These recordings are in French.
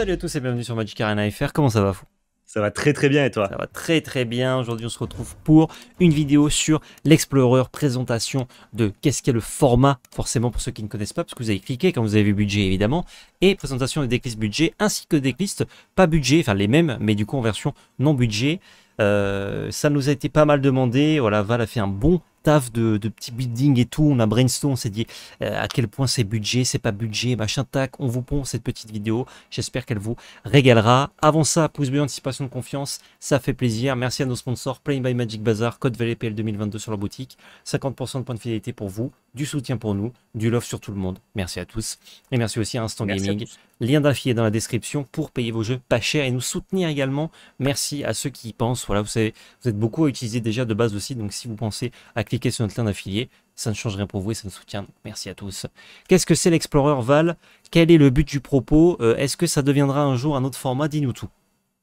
Salut à tous et bienvenue sur Magic Arena FR, comment ça va fou ça va très très bien et toi Ça va très très bien. Aujourd'hui, on se retrouve pour une vidéo sur l'Explorer, présentation de qu'est-ce qu'est le format, forcément pour ceux qui ne connaissent pas, parce que vous avez cliqué quand vous avez vu budget évidemment, et présentation des decklists budget ainsi que des pas budget, enfin les mêmes, mais du coup en version non budget. Euh, ça nous a été pas mal demandé. Voilà, Val a fait un bon taf de, de petits buildings et tout. On a brainstorm, on s'est dit euh, à quel point c'est budget, c'est pas budget, machin tac. On vous pond cette petite vidéo. J'espère qu'elle vous régalera. Avant ça, pouce bleu, anticipation de confiance, ça fait plaisir. Merci à nos sponsors Playing by Magic Bazaar, code PL 2022 sur la boutique. 50% de points de fidélité pour vous, du soutien pour nous, du love sur tout le monde. Merci à tous. Et merci aussi à Instant Gaming. Lien d'affilié dans la description pour payer vos jeux pas cher et nous soutenir également. Merci à ceux qui y pensent. Voilà, vous savez, vous êtes beaucoup à utiliser déjà de base aussi. Donc si vous pensez à cliquez sur notre lien d'affilié. Ça ne change rien pour vous et ça nous soutient. Merci à tous. Qu'est-ce que c'est l'Explorer Val Quel est le but du propos euh, Est-ce que ça deviendra un jour un autre format Dis-nous tout.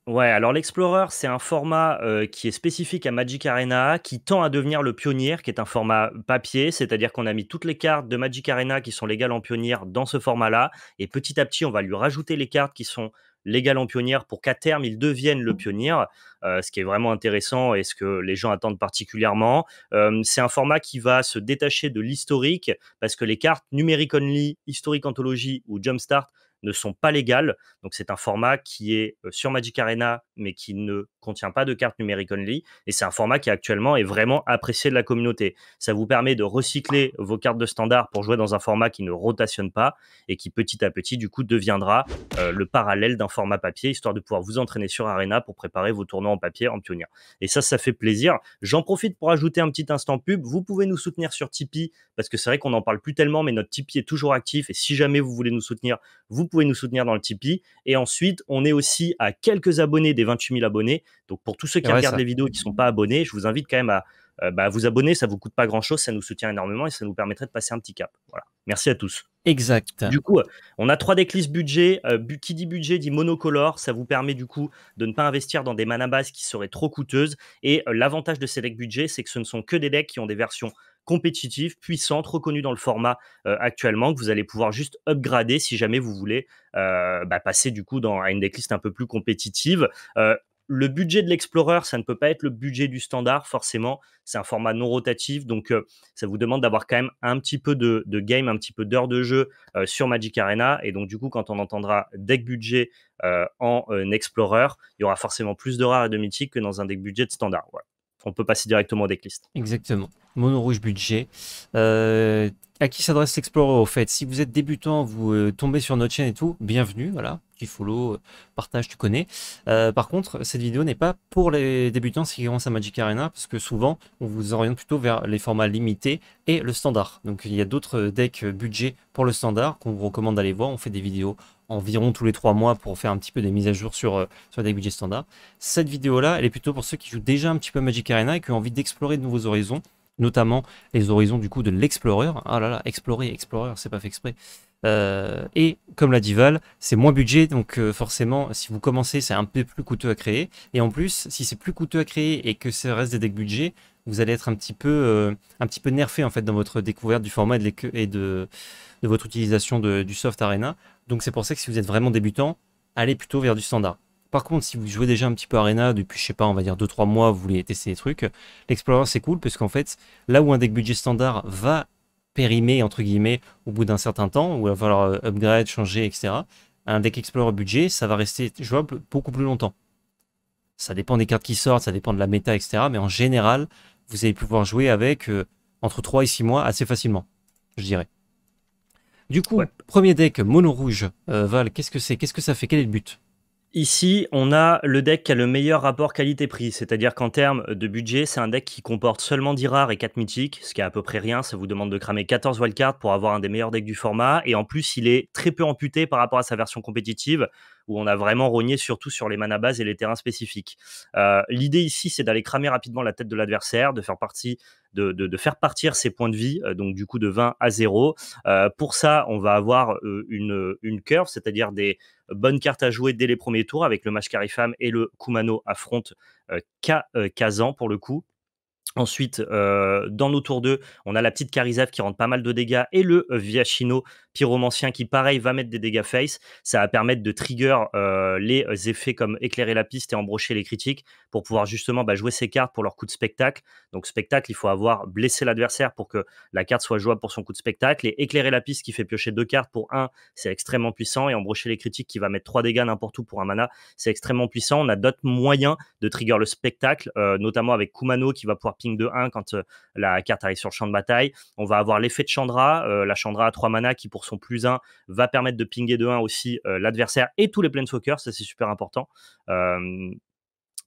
Ouais, alors l'Explorer, c'est un format euh, qui est spécifique à Magic Arena, qui tend à devenir le pionnier, qui est un format papier, c'est-à-dire qu'on a mis toutes les cartes de Magic Arena qui sont légales en pionnier dans ce format-là, et petit à petit, on va lui rajouter les cartes qui sont légal en pionnière pour qu'à terme, il deviennent le pionnier, euh, ce qui est vraiment intéressant et ce que les gens attendent particulièrement. Euh, c'est un format qui va se détacher de l'historique parce que les cartes numérique only, historique anthologie ou jumpstart ne sont pas légales. Donc c'est un format qui est euh, sur Magic Arena, mais qui ne contient pas de cartes numérique only. Et c'est un format qui actuellement est vraiment apprécié de la communauté. Ça vous permet de recycler vos cartes de standard pour jouer dans un format qui ne rotationne pas et qui petit à petit du coup deviendra euh, le parallèle d'un format papier, histoire de pouvoir vous entraîner sur Arena pour préparer vos tournois en papier en pionnier. Et ça, ça fait plaisir. J'en profite pour ajouter un petit instant pub. Vous pouvez nous soutenir sur Tipeee parce que c'est vrai qu'on n'en parle plus tellement, mais notre Tipeee est toujours actif. Et si jamais vous voulez nous soutenir, vous pouvez nous soutenir dans le Tipeee. Et ensuite, on est aussi à quelques abonnés des 28 000 abonnés. Donc pour tous ceux qui regardent les vidéos et qui ne sont pas abonnés, je vous invite quand même à euh, bah, vous abonner. Ça vous coûte pas grand-chose, ça nous soutient énormément et ça nous permettrait de passer un petit cap. Voilà. Merci à tous. Exact. Du coup, euh, on a trois déclisses budget. Euh, qui dit budget dit monocolore. Ça vous permet du coup de ne pas investir dans des manabas qui seraient trop coûteuses. Et l'avantage de ces decks budget, c'est que ce ne sont que des decks qui ont des versions compétitive, puissante, reconnue dans le format euh, actuellement, que vous allez pouvoir juste upgrader si jamais vous voulez euh, bah, passer du coup dans, à une decklist un peu plus compétitive. Euh, le budget de l'Explorer, ça ne peut pas être le budget du standard, forcément. C'est un format non rotatif, donc ça vous demande d'avoir quand même un petit peu de, game, un petit peu d'heures de jeu sur Magic Arena. Et donc, du coup, quand on entendra deck budget en Explorer, il y aura forcément plus de rares et de mythiques que dans un deck budget de standard. On peut passer directement au decklist. Exactement. Mono rouge budget. Euh, à qui s'adresse l'Explorer au fait Si vous êtes débutant, vous euh, tombez sur notre chaîne et tout, bienvenue, voilà, qui follow, euh, partage, tu connais. par contre, cette vidéo n'est pas pour les débutants qui commencent à Magic Arena, parce que souvent, on vous oriente plutôt vers les formats limités et le standard. Donc il y a d'autres decks budget pour le standard qu'on vous recommande d'aller voir, on fait des vidéos environ tous les trois mois pour faire un petit peu des mises à jour sur, sur des budgets standards. Cette vidéo-là, elle est plutôt pour ceux qui jouent déjà un petit peu Magic Arena et qui ont envie d'explorer de nouveaux horizons notamment les horizons du coup de l'Explorer. Ah là là, explorer, Explorer, c'est pas fait exprès. Euh, et comme l'a dit Val, c'est moins budget, donc euh, forcément, si vous commencez, c'est un peu plus coûteux à créer. Et en plus, si c'est plus coûteux à créer et que ça reste des decks budget, vous allez être un petit peu, euh, un petit peu nerfé en fait dans votre découverte du format et de, de votre utilisation du soft arena. Donc c'est pour ça que si vous êtes vraiment débutant, allez plutôt vers du standard. Par contre, si vous jouez déjà un petit peu Arena depuis, je sais pas, on va dire 2-3 mois, vous voulez tester des trucs, l'Explorer c'est cool parce qu'en fait, là où un deck budget standard va périmer, entre guillemets, au bout d'un certain temps, où il va falloir euh, upgrade, changer, etc., un deck Explorer budget, ça va rester jouable beaucoup plus longtemps. Ça dépend des cartes qui sortent, ça dépend de la méta, etc. Mais en général, vous allez pouvoir jouer avec euh, entre 3 et 6 mois assez facilement, je dirais. Du coup, premier deck mono rouge, euh, Val, qu'est-ce que c'est Qu'est-ce que ça fait Quel est le but Ici, on a le deck qui a le meilleur rapport qualité-prix, c'est-à-dire qu'en termes de budget, c'est un deck qui comporte seulement 10 rares et 4 mythiques, ce qui est à peu près rien, ça vous demande de cramer 14 wildcards pour avoir un des meilleurs decks du format, et en plus, il est très peu amputé par rapport à sa version compétitive, où on a vraiment rogné surtout sur les manas bases et les terrains spécifiques. Euh, l'idée ici, c'est d'aller cramer rapidement la tête de l'adversaire, de faire de, faire partir ses points de vie, euh, donc du coup de 20 à 0. Euh, pour ça, on va avoir une, curve, c'est-à-dire des bonnes cartes à jouer dès les premiers tours avec le Mashkarifam et le Kumano affrontent Kazan pour le coup. Ensuite, euh, dans nos tours 2, on a la petite Karizev qui rentre pas mal de dégâts et le euh, Viachino pyromancien qui, pareil, va mettre des dégâts face. Ça va permettre de trigger euh, les effets comme éclairer la piste et embrocher les critiques pour pouvoir justement bah, jouer ses cartes pour leur coup de spectacle. Donc, spectacle, il faut avoir blessé l'adversaire pour que la carte soit jouable pour son coup de spectacle et éclairer la piste qui fait piocher deux cartes pour un, c'est extrêmement puissant et embrocher les critiques qui va mettre trois dégâts n'importe où pour un mana, c'est extrêmement puissant. On a d'autres moyens de trigger le spectacle, notamment avec Kumano qui va pouvoir ping de 1 quand euh, la carte arrive sur le champ de bataille. On va avoir l'effet de Chandra, euh, la Chandra à 3 mana qui, pour son plus 1, va permettre de pinger de 1 aussi euh, l'adversaire et tous les Planeswalkers. Ça, c'est super important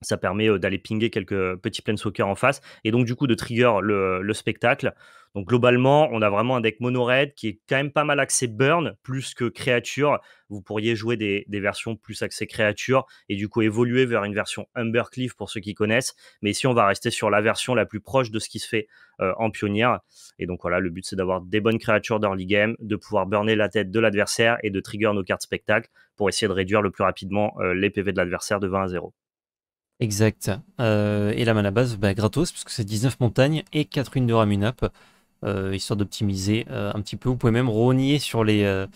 ça permet d'aller pinguer quelques petits soccer en face et donc du coup de trigger le, spectacle. Donc globalement, on a vraiment un deck mono raid qui est quand même pas mal axé burn plus que créature. Vous pourriez jouer des, versions plus axées créature et du coup évoluer vers une version Humbercliff pour ceux qui connaissent. Mais ici, on va rester sur la version la plus proche de ce qui se fait en pionnière. Et donc voilà, le but c'est d'avoir des bonnes créatures d'early game, de pouvoir burner la tête de l'adversaire et de trigger nos cartes spectacle pour essayer de réduire le plus rapidement les PV de l'adversaire de 20 à 0. Exact. Euh, et là, à la base, bah, gratos, puisque c'est 19 montagnes et 4 runes de Ramunap, euh, histoire d'optimiser euh, un petit peu. Vous pouvez même rogner sur les,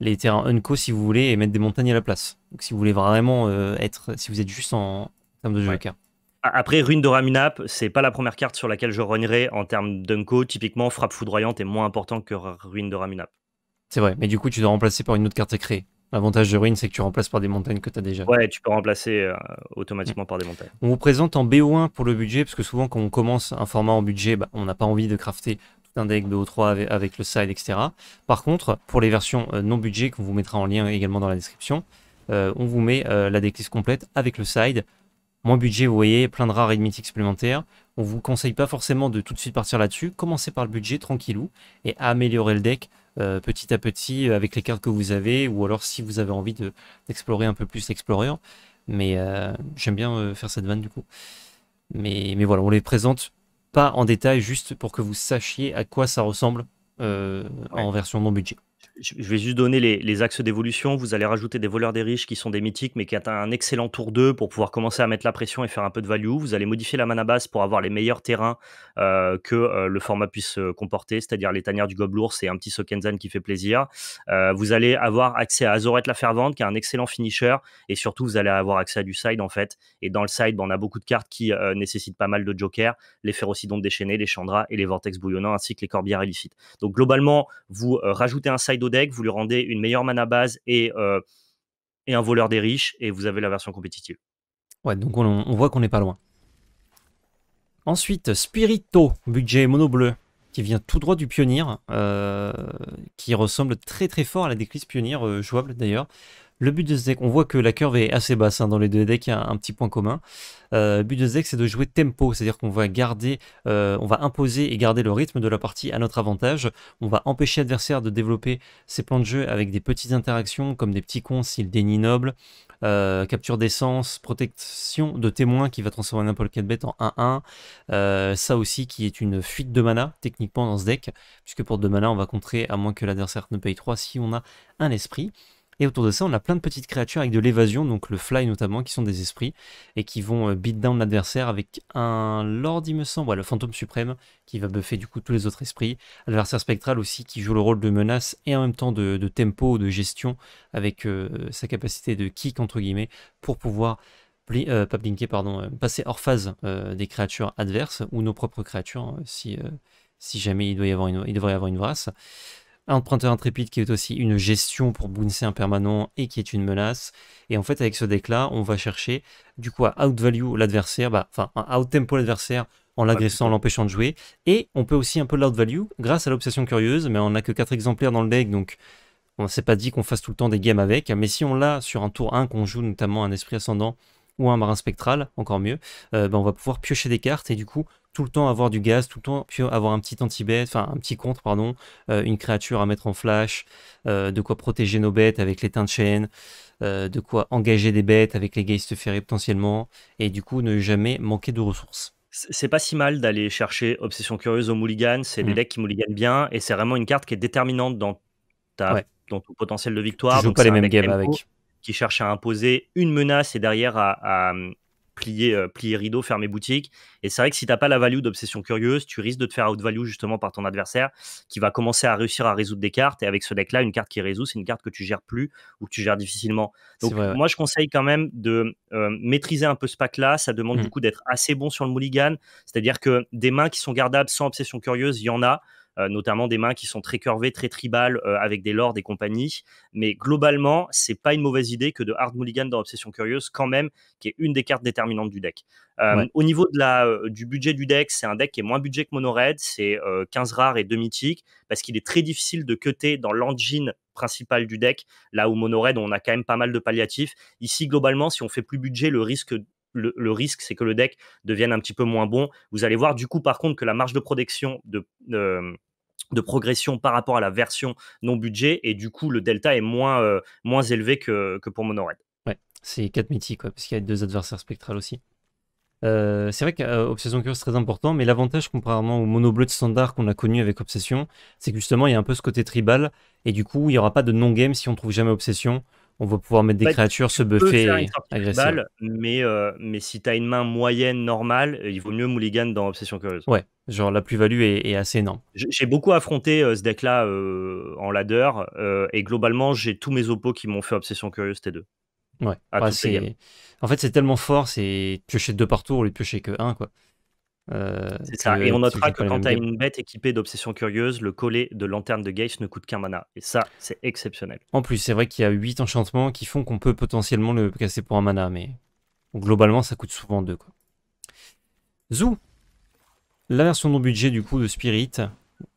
les terrains Unco si vous voulez et mettre des montagnes à la place. Donc, si vous voulez vraiment être, si vous êtes juste en, termes de jeu après, Rune de Ramunap, c'est pas la première carte sur laquelle je rognerai en termes d'unco. Typiquement, Frappe Foudroyante est moins important que Ruine de Ramunap. C'est vrai, mais du coup, tu dois remplacer par une autre carte à créer. L'avantage de Ruin, c'est que tu remplaces par des montagnes que tu as déjà. Ouais, tu peux remplacer euh, automatiquement par des montagnes. On vous présente en BO1 pour le budget, parce que souvent, quand on commence un format en budget, bah, on n'a pas envie de crafter tout un deck BO3 avec, le side, etc. Par contre, pour les versions euh, non budget, qu'on vous mettra en lien également dans la description, euh, on vous met la decklist complète avec le side. Moins budget, vous voyez, plein de rares et de mythiques supplémentaires. On vous conseille pas forcément de tout de suite partir là-dessus. Commencez par le budget tranquillou et améliorer le deck euh, petit à petit euh, avec les cartes que vous avez ou alors si vous avez envie d'explorer un peu plus l'explorer. Mais euh, j'aime bien faire cette vanne du coup. Mais, voilà, on les présente pas en détail juste pour que vous sachiez à quoi ça ressemble en version non budget je vais juste donner les, axes d'évolution. Vous allez rajouter des voleurs des riches qui sont des mythiques, mais qui atteignent un excellent tour 2 pour pouvoir commencer à mettre la pression et faire un peu de value. Vous allez modifier la mana basse pour avoir les meilleurs terrains euh, que euh, le format puisse euh, comporter, c'est-à-dire les tanières du gobelour, c'est un petit Sokenzan qui fait plaisir. vous allez avoir accès à Azoret la Fervente, qui est un excellent finisher, et surtout vous allez avoir accès à du side en fait. Et dans le side, on a beaucoup de cartes qui nécessitent pas mal de jokers, les Férocidons déchaînés, les Chandras et les Vortex bouillonnants, ainsi que les Corbières illicites. Donc globalement, vous rajoutez un side Deck, vous lui rendez une meilleure mana base euh, et, un voleur des riches, et vous avez la version compétitive. Ouais, donc on, voit qu'on n'est pas loin. Ensuite, Spirito, budget mono bleu, qui vient tout droit du pionnier, euh, qui ressemble très très fort à la déclise pionnier, euh, jouable d'ailleurs. Le but de ce deck, on voit que la curve est assez basse hein, dans les deux decks, il y a un, petit point commun. Euh, le but de ce deck, c'est de jouer tempo, c'est-à-dire qu'on va garder, euh, on va imposer et garder le rythme de la partie à notre avantage. On va empêcher l'adversaire de développer ses plans de jeu avec des petites interactions, comme des petits cons s'il dénie noble, euh, capture d'essence, protection de témoin qui va transformer n'importe 4 bête en 1-1. ça aussi qui est une fuite de mana, techniquement, dans ce deck, puisque pour 2 mana, on va contrer à moins que l'adversaire ne paye 3 si on a un esprit. Et autour de ça, on a plein de petites créatures avec de l'évasion, donc le fly notamment, qui sont des esprits, et qui vont euh, beat down l'adversaire avec un lord, il me semble, le fantôme suprême, qui va buffer du coup tous les autres esprits. L'adversaire spectral aussi, qui joue le rôle de menace et en même temps de, tempo, de gestion, avec euh, sa capacité de kick, entre guillemets, pour pouvoir euh, pas blinker, pardon, passer hors phase des créatures adverses ou nos propres créatures hein, si, si jamais il, doit y avoir une, il devrait y avoir une vrasse. Un Emprunteur intrépide qui est aussi une gestion pour booncer un permanent et qui est une menace. Et en fait, avec ce deck-là, on va chercher du coup à outvalue l'adversaire, bah, enfin à out-tempo l'adversaire en l'agressant, l'empêchant de jouer. Et on peut aussi un peu l'out-value grâce à l'obsession curieuse, mais on n'a que 4 exemplaires dans le deck, donc on ne s'est pas dit qu'on fasse tout le temps des games avec. Mais si on l'a sur un tour 1 qu'on joue notamment un esprit ascendant ou un marin spectral, encore mieux, euh, ben, on va pouvoir piocher des cartes et du coup tout le temps avoir du gaz, tout le temps avoir un petit anti-bête, enfin un petit contre, pardon, euh, une créature à mettre en flash, euh, de quoi protéger nos bêtes avec les teintes de chaîne, de quoi engager des bêtes avec les geistes ferrés potentiellement, et du coup ne jamais manquer de ressources c'est pas si mal d'aller chercher Obsession Curieuse au Mulligan. C'est des mm. decks qui mulliganent bien et c'est vraiment une carte qui est déterminante dans, ta, ton potentiel de victoire. Tu joues pas les mêmes games avec qui cherche à imposer une menace et derrière à, euh, plier, euh, plier rideau, fermer boutique. Et c'est vrai que si tu n'as pas la value d'obsession curieuse, tu risques de te faire out value justement par ton adversaire qui va commencer à réussir à résoudre des cartes. Et avec ce deck-là, une carte qui résout, c'est une carte que tu gères plus ou que tu gères difficilement. Donc moi, je conseille quand même de euh, maîtriser un peu ce pack-là. Ça demande mmh. beaucoup du coup d'être assez bon sur le mulligan. C'est-à-dire que des mains qui sont gardables sans obsession curieuse, il y en a. Euh, notamment des mains qui sont très curvées, très tribales, euh, avec des lords et compagnies, Mais globalement, c'est pas une mauvaise idée que de Hard Mulligan dans Obsession Curieuse, quand même, qui est une des cartes déterminantes du deck. Euh, au niveau de la, du budget du deck, c'est un deck qui est moins budget que Mono c'est 15 rares et 2 mythiques, parce qu'il est très difficile de cutter dans l'engine principal du deck, là où Mono Red, on a quand même pas mal de palliatifs. Ici, globalement, si on fait plus budget, le risque le, risque, c'est que le deck devienne un petit peu moins bon. Vous allez voir, du coup, par contre, que la marge de protection de. Euh, de progression par rapport à la version non budget et du coup le delta est moins, euh, moins élevé que, que pour Red. Ouais, c'est 4 mythiques quoi, parce qu'il y a deux adversaires spectrales aussi. Euh, c'est vrai qu'Obsession Curse est très important, mais l'avantage comparément au mono bleu de standard qu'on a connu avec Obsession, c'est que justement il y a un peu ce côté tribal, et du coup il n'y aura pas de non-game si on trouve jamais Obsession on va pouvoir mettre des bah, créatures, se buffer, agresser. mais, euh, mais si t'as une main moyenne, normale, il vaut mieux Mulligan dans Obsession Curieuse. Ouais, genre la plus-value est, assez énorme. J'ai beaucoup affronté euh, ce deck-là euh, en ladder, et globalement, j'ai tous mes oppos qui m'ont fait Obsession Curieuse T2. Ouais, bah, en fait, c'est tellement fort, c'est piocher deux par tour au lieu de piocher que un, quoi. Euh, c'est ça. Et on notera que quand tu une bête équipée d'obsession curieuse, le collet de lanterne de Geist ne coûte qu'un mana. Et ça, c'est exceptionnel. En plus, c'est vrai qu'il y a 8 enchantements qui font qu'on peut potentiellement le casser pour un mana, mais globalement, ça coûte souvent 2. Zou, la version non budget du coup de Spirit,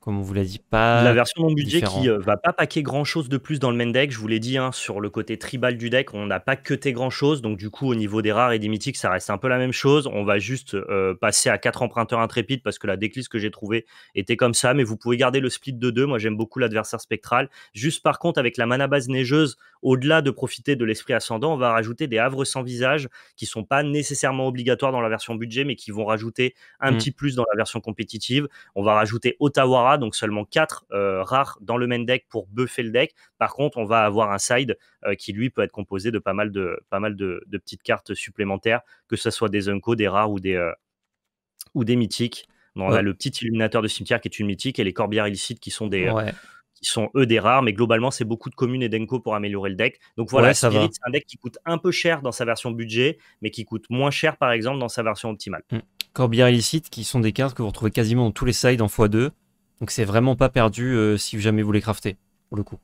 comme on vous l'a dit, pas. La version non budget qui ne euh, va pas paquer grand chose de plus dans le main deck. Je vous l'ai dit, hein, sur le côté tribal du deck, on n'a pas cuté grand chose. Donc, du coup, au niveau des rares et des mythiques, ça reste un peu la même chose. On va juste euh, passer à 4 emprunteurs intrépides parce que la decklist que j'ai trouvée était comme ça. Mais vous pouvez garder le split de 2. Moi, j'aime beaucoup l'adversaire spectral. Juste par contre, avec la mana base neigeuse, au-delà de profiter de l'esprit ascendant, on va rajouter des havres sans visage qui sont pas nécessairement obligatoires dans la version budget, mais qui vont rajouter un mmh. petit plus dans la version compétitive. On va rajouter otawara donc seulement 4 euh, rares dans le main deck pour buffer le deck. Par contre, on va avoir un side euh, qui lui peut être composé de pas mal de, pas mal de, petites cartes supplémentaires, que ce soit des unco, des rares ou des, euh, ou des mythiques. On a le petit illuminateur de cimetière qui est une mythique et les corbières illicites qui sont des. qui sont eux des rares, mais globalement c'est beaucoup de communes et d'enco pour améliorer le deck. Donc voilà, c'est un deck qui coûte un peu cher dans sa version budget, mais qui coûte moins cher par exemple dans sa version optimale. Mmh. Corbières illicites qui sont des cartes que vous retrouvez quasiment dans tous les sides en x2. Donc c'est vraiment pas perdu euh, si jamais vous les craftez, pour le coup.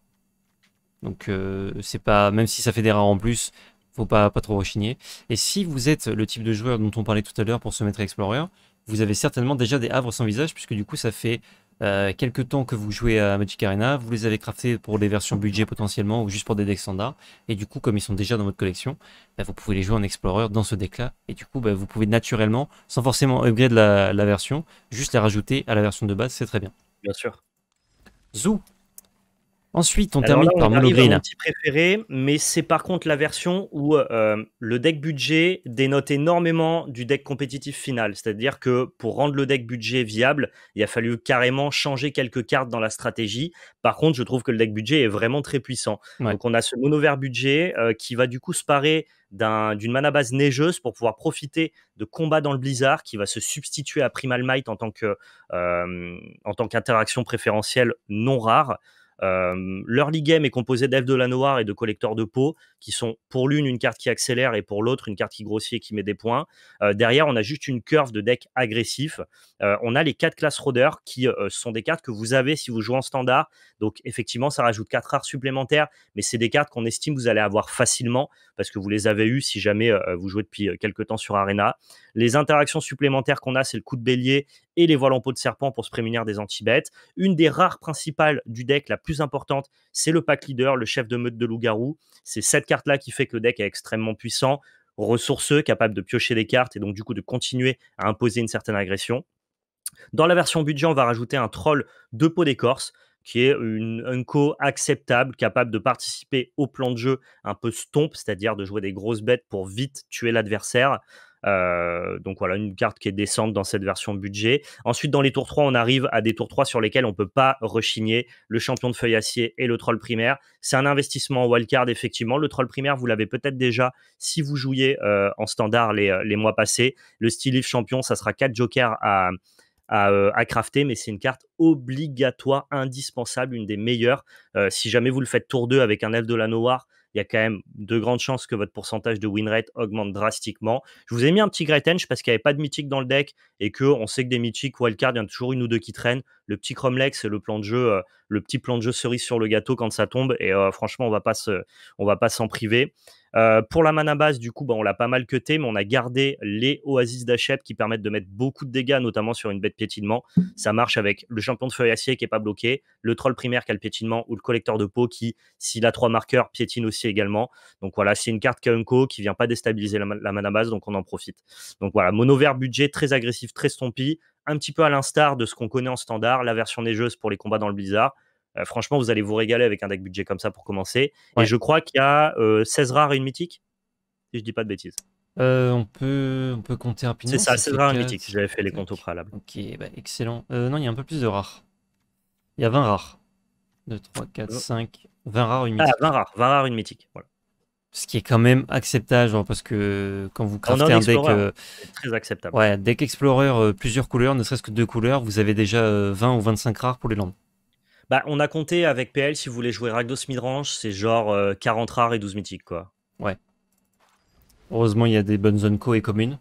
Donc euh, c'est pas, même si ça fait des rares en plus, faut pas, pas trop rechigner. Et si vous êtes le type de joueur dont on parlait tout à l'heure pour se mettre à Explorer, vous avez certainement déjà des havres sans visage, puisque du coup ça fait euh, quelques temps que vous jouez à Magic Arena, vous les avez craftés pour des versions budget potentiellement ou juste pour des decks standards. Et du coup, comme ils sont déjà dans votre collection, bah, vous pouvez les jouer en Explorer dans ce deck-là. Et du coup, bah, vous pouvez naturellement, sans forcément upgrade la, la version, juste les rajouter à la version de base, c'est très bien. Bien sûr. Zou Ensuite, on termine par on par petit préféré, mais c'est par contre la version où euh, le deck budget dénote énormément du deck compétitif final. C'est-à-dire que pour rendre le deck budget viable, il a fallu carrément changer quelques cartes dans la stratégie. Par contre, je trouve que le deck budget est vraiment très puissant. Donc, on a ce mono budget euh, qui va du coup se parer d'une mana base neigeuse pour pouvoir profiter de combats dans le blizzard qui va se substituer à Primal Might en tant euh, qu'interaction préférentielle non rare. L'early game est composé d'elfes de la noire et de collecteurs de peau, qui sont pour l'une une carte qui accélère et pour l'autre une carte qui grossit et qui met des points. derrière, on a juste une curve de deck agressif. on a les quatre classes Roder qui sont des cartes que vous avez si vous jouez en standard. Donc effectivement, ça rajoute quatre rares supplémentaires, mais c'est des cartes qu'on estime vous allez avoir facilement parce que vous les avez eues si jamais vous jouez depuis quelques temps sur Arena. Les interactions supplémentaires qu'on a, c'est le coup de bélier et les voiles en peau de serpent pour se prémunir des anti-bêtes. Une des rares principales du deck, la plus importante, c'est le pack leader, le chef de meute de loup-garou. C'est cette carte-là qui fait que le deck est extrêmement puissant, ressourceux, capable de piocher des cartes et donc du coup de continuer à imposer une certaine agression. Dans la version budget, on va rajouter un troll de peau d'écorce qui est une, unco co acceptable, capable de participer au plan de jeu un peu stomp, c'est-à-dire de jouer des grosses bêtes pour vite tuer l'adversaire. Euh, donc voilà, une carte qui est décente dans cette version budget. Ensuite, dans les tours 3, on arrive à des tours 3 sur lesquels on ne peut pas rechigner le champion de feuille acier et le troll primaire. C'est un investissement en wildcard, effectivement. Le troll primaire, vous l'avez peut-être déjà si vous jouiez euh, en standard euh, les, mois passés. Le style champion, ça sera 4 jokers à, à, crafter, mais c'est une carte obligatoire, indispensable, une des meilleures. si jamais vous le faites tour 2 avec un elf de la noire il y a quand même de grandes chances que votre pourcentage de win rate augmente drastiquement. Je vous ai mis un petit Gretench parce qu'il n'y avait pas de mythique dans le deck et que on sait que des mythiques wildcard, il y en a toujours une ou deux qui traînent. Le petit Cromlex, c'est le plan de jeu, euh, le petit plan de jeu cerise sur le gâteau quand ça tombe. Et euh, franchement, on va pas on va pas s'en priver. Euh, pour la mana base, du coup, bah, on l'a pas mal cuté, mais on a gardé les oasis d'Achep qui permettent de mettre beaucoup de dégâts, notamment sur une bête piétinement. Ça marche avec le champion de feuille acier qui est pas bloqué, le troll primaire qui a le piétinement ou le collecteur de peau qui, s'il a trois marqueurs, piétine aussi également. Donc voilà, c'est une carte Kaunko qui vient pas déstabiliser la, mana base, donc on en profite. Donc voilà, mono vert budget très agressif, très stompy, un petit peu à l'instar de ce qu'on connaît en standard, la version neigeuse pour les combats dans le blizzard. Euh, franchement, vous allez vous régaler avec un deck budget comme ça pour commencer. Et je crois qu'il y a 16 euh, rares et une mythique, si je dis pas de bêtises. Euh, on, peut, on peut compter rapidement. C'est ça, c'est et une mythique, j'avais fait les comptes au préalable. Ok, bah, excellent. non, il y a un peu plus de rares. Il y a 20 rares. 2, 3, 4, 5. 20 rares, une ah, mythique. Ah, 20 rares, 20 une mythique. Voilà. Ce qui est quand même acceptable, parce que quand vous craftez un deck. c'est très acceptable. Ouais, deck explorer, plusieurs couleurs, ne serait-ce que deux couleurs, vous avez déjà 20 ou 25 rares pour les landes. Bah, on a compté avec PL, si vous voulez jouer ragdos Midrange, c'est genre 40 euh, rares et 12 mythiques, quoi. Ouais. Heureusement, il y a des bonnes zones co et communes.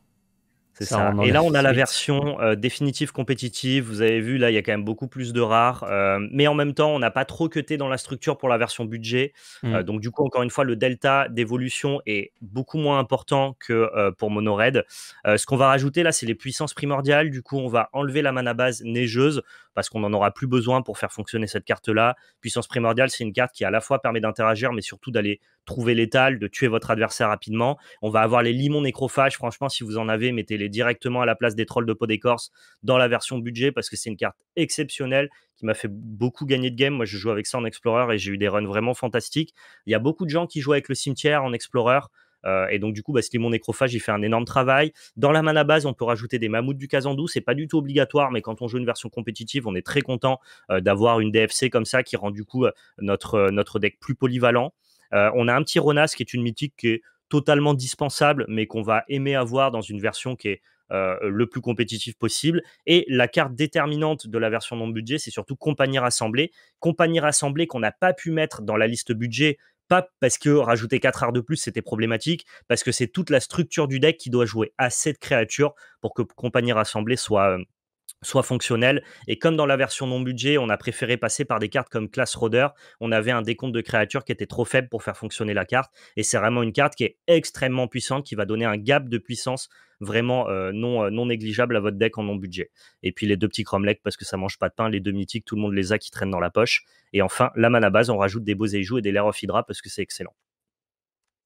C'est ça. Et là, on a la version euh, définitive compétitive. Vous avez vu, là, il y a quand même beaucoup plus de rares. Euh, mais en même temps, on n'a pas trop cuté dans la structure pour la version budget. Hmm. donc, du coup, encore une fois, le delta d'évolution est beaucoup moins important que pour Monored. ce qu'on va rajouter là, c'est les puissances primordiales. Du coup, on va enlever la mana base neigeuse parce qu'on n'en aura plus besoin pour faire fonctionner cette carte-là. Puissance primordiale, c'est une carte qui à la fois permet d'interagir, mais surtout d'aller trouver l'étal, de tuer votre adversaire rapidement. On va avoir les limons nécrophages. Franchement, si vous en avez, mettez-les directement à la place des trolls de peau d'écorce dans la version budget parce que c'est une carte exceptionnelle qui m'a fait beaucoup gagner de game. Moi, je joue avec ça en explorer et j'ai eu des runs vraiment fantastiques. Il y a beaucoup de gens qui jouent avec le cimetière en explorer. Euh, et donc, du coup, bah, mon Nécrophage, il fait un énorme travail. Dans la mana base, on peut rajouter des mammouths du Kazandou. C'est pas du tout obligatoire, mais quand on joue une version compétitive, on est très content euh, d'avoir une DFC comme ça qui rend du coup euh, notre, notre deck plus polyvalent. on a un petit Ronas qui est une mythique qui est totalement dispensable, mais qu'on va aimer avoir dans une version qui est le plus compétitive possible. Et la carte déterminante de la version non budget, c'est surtout compagnie rassemblée. Compagnie rassemblée qu'on n'a pas pu mettre dans la liste budget parce que rajouter 4 arts de plus, c'était problématique, parce que c'est toute la structure du deck qui doit jouer à cette créature pour que Compagnie Rassemblée soit euh, soit fonctionnel. Et comme dans la version non budget, on a préféré passer par des cartes comme Class roder On avait un décompte de créatures qui était trop faible pour faire fonctionner la carte. Et c'est vraiment une carte qui est extrêmement puissante, qui va donner un gap de puissance vraiment euh, non, euh, non négligeable à votre deck en non budget. Et puis les deux petits cromlecs, parce que ça mange pas de pain, les deux mythiques, tout le monde les a qui traînent dans la poche. Et enfin, la à base, on rajoute des beaux ajouts et des Lair of Hydra parce que c'est excellent.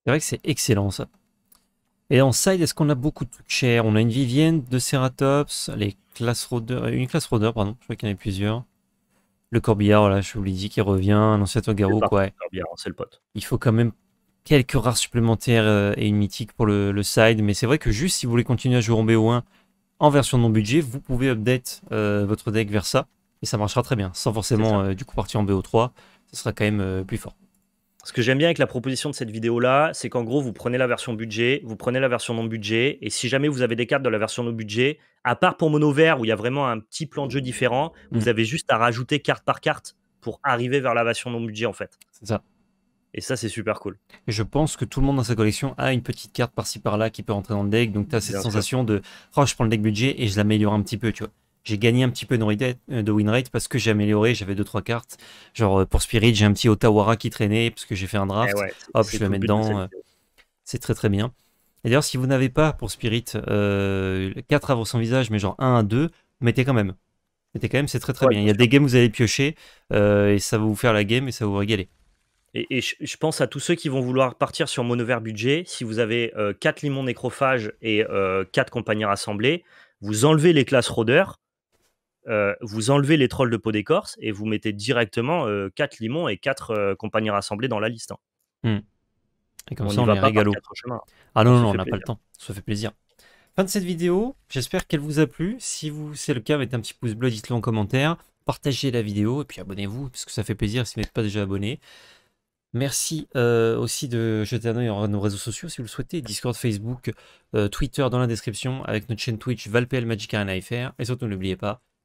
C'est vrai que c'est excellent ça. Et en side, est-ce qu'on a beaucoup de cher On a une Vivienne, de Ceratops, les classe euh, une classe rôdeur, pardon, je crois qu'il y en a plusieurs. Le corbillard, là, je vous l'ai dit, qui revient, un ancien quoi. Ouais. C'est le pote. Il faut quand même quelques rares supplémentaires euh, et une mythique pour le, side, mais c'est vrai que juste si vous voulez continuer à jouer en BO1 en version non budget, vous pouvez update euh, votre deck vers ça, et ça marchera très bien, sans forcément du coup partir en BO3, ce sera quand même plus fort. Ce que j'aime bien avec la proposition de cette vidéo-là, c'est qu'en gros, vous prenez la version budget, vous prenez la version non budget, et si jamais vous avez des cartes de la version non budget, à part pour mono vert où il y a vraiment un petit plan de jeu différent, vous mm. avez juste à rajouter carte par carte pour arriver vers la version non budget en fait. C'est ça. Et ça, c'est super cool. Et je pense que tout le monde dans sa collection a une petite carte par-ci par-là qui peut rentrer dans le deck. Donc, tu as cette sensation de Oh, je prends le deck budget et je l'améliore un petit peu, tu vois j'ai gagné un petit peu de win rate euh, parce que j'ai amélioré, j'avais 2-3 cartes. Genre euh, pour Spirit, j'ai un petit Otawara qui traînait parce que j'ai fait un draft. Eh Hop, je le mets dedans. Euh, c'est très très bien. Et d'ailleurs, si vous n'avez pas pour Spirit 4 à son visage, mais genre 1 à 2, mettez quand même. Mettez quand même, c'est très très bien. Il y a des games où vous allez piocher et ça va vous faire la game et ça va vous régaler. Et, je, pense à tous ceux qui vont vouloir partir sur mono budget. Si vous avez 4 limons nécrophages et 4 compagnies rassemblées, vous enlevez les classes rôdeurs euh, vous enlevez les trolls de peau d'écorce et vous mettez directement 4 euh, limons et 4 euh, compagnies rassemblées dans la liste. Hein. Mmh. Et comme on ça, on va régalo. Ah non, non, on n'a pas le temps. Ça fait plaisir. Fin de cette vidéo. J'espère qu'elle vous a plu. Si vous, c'est le cas, mettez un petit pouce bleu, dites-le en commentaire. Partagez la vidéo et puis abonnez-vous parce que ça fait plaisir si vous n'êtes pas déjà abonné. Merci aussi de jeter un oeil à nos réseaux sociaux si vous le souhaitez. Discord, Facebook, Twitter dans la description avec notre chaîne Twitch Valpel Magic Et surtout, n'oubliez pas,